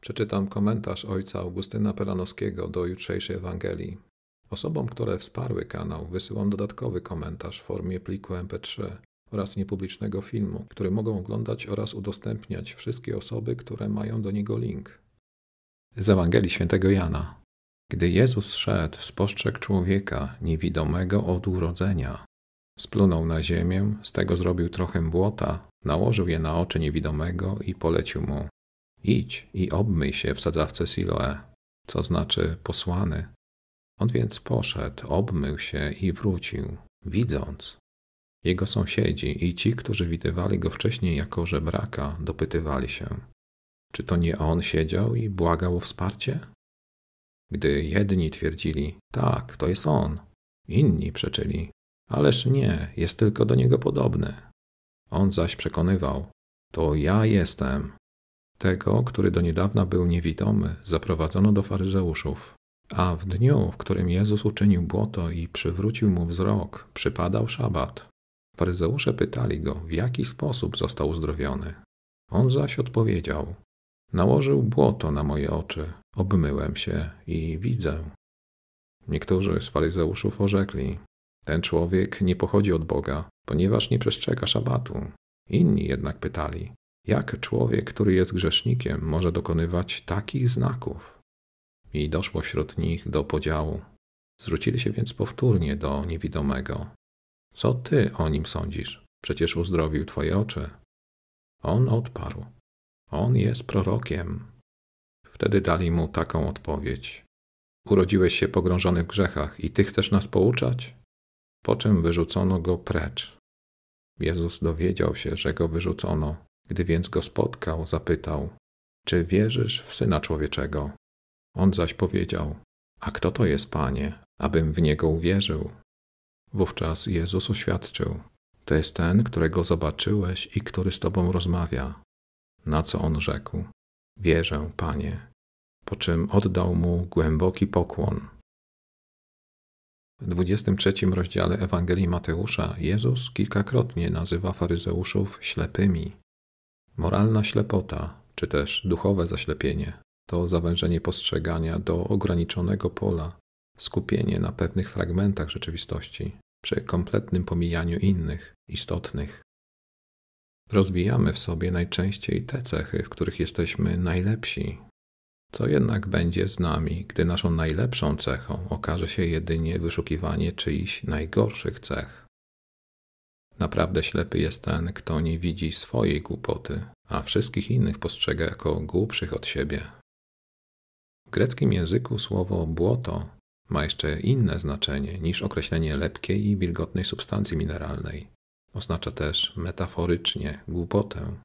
Przeczytam komentarz ojca Augustyna Pelanowskiego do jutrzejszej Ewangelii. Osobom, które wsparły kanał, wysyłam dodatkowy komentarz w formie pliku MP3 oraz niepublicznego filmu, który mogą oglądać oraz udostępniać wszystkie osoby, które mają do niego link. Z Ewangelii Świętego Jana. Gdy Jezus szedł, spostrzegł człowieka niewidomego od urodzenia. Splunął na ziemię, z tego zrobił trochę błota, nałożył je na oczy niewidomego i polecił mu: Idź i obmyj się w sadzawce Siloe, co znaczy posłany. On więc poszedł, obmył się i wrócił, widząc. Jego sąsiedzi i ci, którzy widywali go wcześniej jako żebraka, dopytywali się, czy to nie on siedział i błagał o wsparcie? Gdy jedni twierdzili, tak, to jest on, inni przeczyli, ależ nie, jest tylko do niego podobny. On zaś przekonywał, to ja jestem, tego, który do niedawna był niewidomy, zaprowadzono do faryzeuszów. A w dniu, w którym Jezus uczynił błoto i przywrócił mu wzrok, przypadał szabat. Faryzeusze pytali go, w jaki sposób został uzdrowiony. On zaś odpowiedział: Nałożył błoto na moje oczy, obmyłem się i widzę. Niektórzy z faryzeuszów orzekli: Ten człowiek nie pochodzi od Boga, ponieważ nie przestrzega szabatu. Inni jednak pytali: jak człowiek, który jest grzesznikiem, może dokonywać takich znaków? I doszło wśród nich do podziału. Zwrócili się więc powtórnie do niewidomego. Co ty o nim sądzisz? Przecież uzdrowił twoje oczy. On odparł. On jest prorokiem. Wtedy dali mu taką odpowiedź. Urodziłeś się pogrążony w grzechach i ty chcesz nas pouczać? Po czym wyrzucono go precz. Jezus dowiedział się, że go wyrzucono gdy więc go spotkał, zapytał: Czy wierzysz w syna człowieczego? On zaś powiedział: A kto to jest, panie, abym w niego uwierzył? Wówczas Jezus oświadczył: To jest ten, którego zobaczyłeś i który z tobą rozmawia. Na co on rzekł: Wierzę, panie. Po czym oddał mu głęboki pokłon. W 23 rozdziale Ewangelii Mateusza Jezus kilkakrotnie nazywa faryzeuszów ślepymi Moralna ślepota, czy też duchowe zaślepienie, to zawężenie postrzegania do ograniczonego pola, skupienie na pewnych fragmentach rzeczywistości, przy kompletnym pomijaniu innych, istotnych. Rozwijamy w sobie najczęściej te cechy, w których jesteśmy najlepsi. Co jednak będzie z nami, gdy naszą najlepszą cechą okaże się jedynie wyszukiwanie czyichś najgorszych cech? Naprawdę ślepy jest ten, kto nie widzi swojej głupoty, a wszystkich innych postrzega jako głupszych od siebie. W greckim języku słowo błoto ma jeszcze inne znaczenie niż określenie lepkiej i wilgotnej substancji mineralnej. Oznacza też metaforycznie głupotę.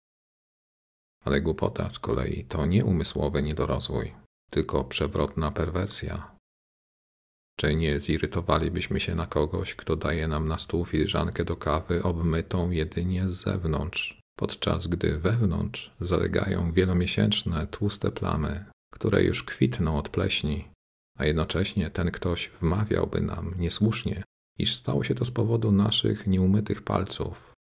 Ale głupota z kolei to nie umysłowy niedorozwój, tylko przewrotna perwersja, czy nie zirytowalibyśmy się na kogoś, kto daje nam na stół filiżankę do kawy obmytą jedynie z zewnątrz, podczas gdy wewnątrz zalegają wielomiesięczne, tłuste plamy, które już kwitną od pleśni, a jednocześnie ten ktoś wmawiałby nam niesłusznie, iż stało się to z powodu naszych nieumytych palców.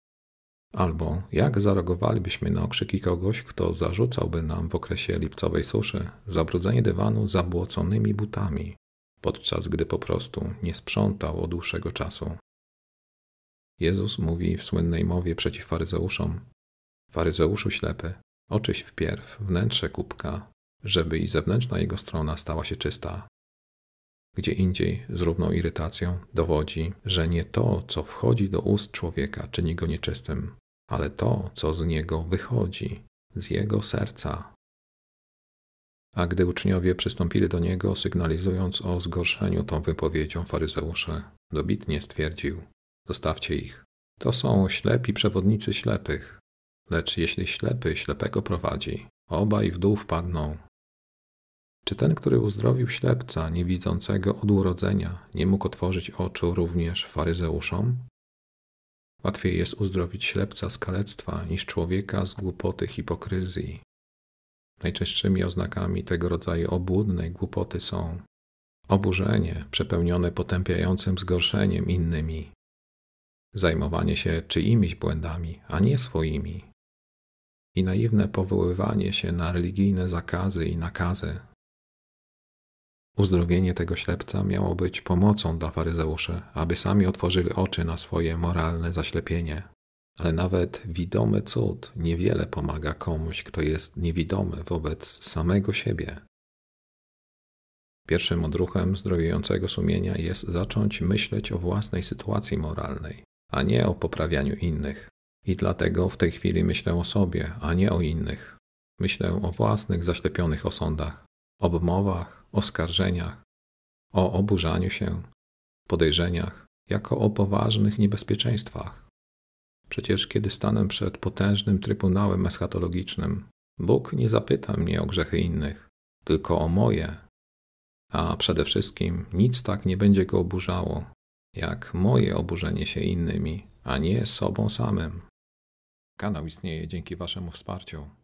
Albo jak zareagowalibyśmy na okrzyki kogoś, kto zarzucałby nam w okresie lipcowej suszy zabrudzenie dywanu zabłoconymi butami, podczas gdy po prostu nie sprzątał od dłuższego czasu. Jezus mówi w słynnej mowie przeciw faryzeuszom: Faryzeuszu ślepy, oczyś wpierw wnętrze kubka, żeby i zewnętrzna jego strona stała się czysta. Gdzie indziej z równą irytacją dowodzi, że nie to, co wchodzi do ust człowieka, czyni go nieczystym, ale to, co z niego wychodzi, z jego serca, a gdy uczniowie przystąpili do niego, sygnalizując o zgorszeniu tą wypowiedzią faryzeusze, dobitnie stwierdził: Zostawcie ich. To są ślepi przewodnicy ślepych. Lecz jeśli ślepy ślepego prowadzi, obaj w dół wpadną. Czy ten, który uzdrowił ślepca niewidzącego od urodzenia, nie mógł otworzyć oczu również faryzeuszom? Łatwiej jest uzdrowić ślepca z kalectwa niż człowieka z głupoty hipokryzji, Najczęstszymi oznakami tego rodzaju obłudnej głupoty są oburzenie przepełnione potępiającym zgorszeniem innymi, zajmowanie się czyimiś błędami, a nie swoimi, i naiwne powoływanie się na religijne zakazy i nakazy. Uzdrowienie tego ślepca miało być pomocą dla faryzeuszy, aby sami otworzyli oczy na swoje moralne zaślepienie. Ale nawet widomy cud niewiele pomaga komuś, kto jest niewidomy wobec samego siebie. Pierwszym odruchem zdrowiającego sumienia jest zacząć myśleć o własnej sytuacji moralnej, a nie o poprawianiu innych. I dlatego w tej chwili myślę o sobie, a nie o innych. Myślę o własnych zaślepionych osądach, obmowach, oskarżeniach, o oburzaniu się, podejrzeniach, jako o poważnych niebezpieczeństwach. Przecież kiedy stanę przed potężnym trybunałem eschatologicznym, Bóg nie zapyta mnie o grzechy innych, tylko o moje. A przede wszystkim nic tak nie będzie go oburzało, jak moje oburzenie się innymi, a nie sobą samym. Kanał istnieje dzięki Waszemu wsparciu.